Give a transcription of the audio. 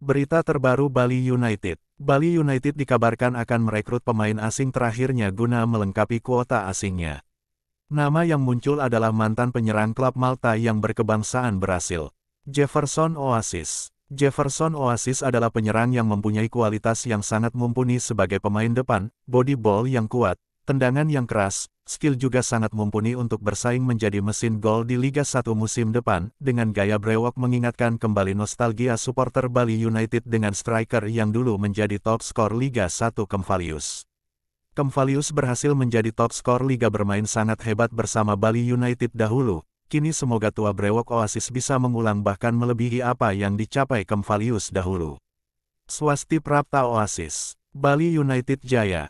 Berita terbaru Bali United Bali United dikabarkan akan merekrut pemain asing terakhirnya guna melengkapi kuota asingnya. Nama yang muncul adalah mantan penyerang klub Malta yang berkebangsaan Brasil, Jefferson Oasis. Jefferson Oasis adalah penyerang yang mempunyai kualitas yang sangat mumpuni sebagai pemain depan, body ball yang kuat, Tendangan yang keras, skill juga sangat mumpuni untuk bersaing menjadi mesin gol di Liga 1 musim depan, dengan gaya brewok mengingatkan kembali nostalgia supporter Bali United dengan striker yang dulu menjadi top skor Liga 1 Kemvalius. Kemvalius berhasil menjadi top skor Liga bermain sangat hebat bersama Bali United dahulu, kini semoga tua brewok Oasis bisa mengulang bahkan melebihi apa yang dicapai Kemvalius dahulu. Swasti Prapta Oasis, Bali United Jaya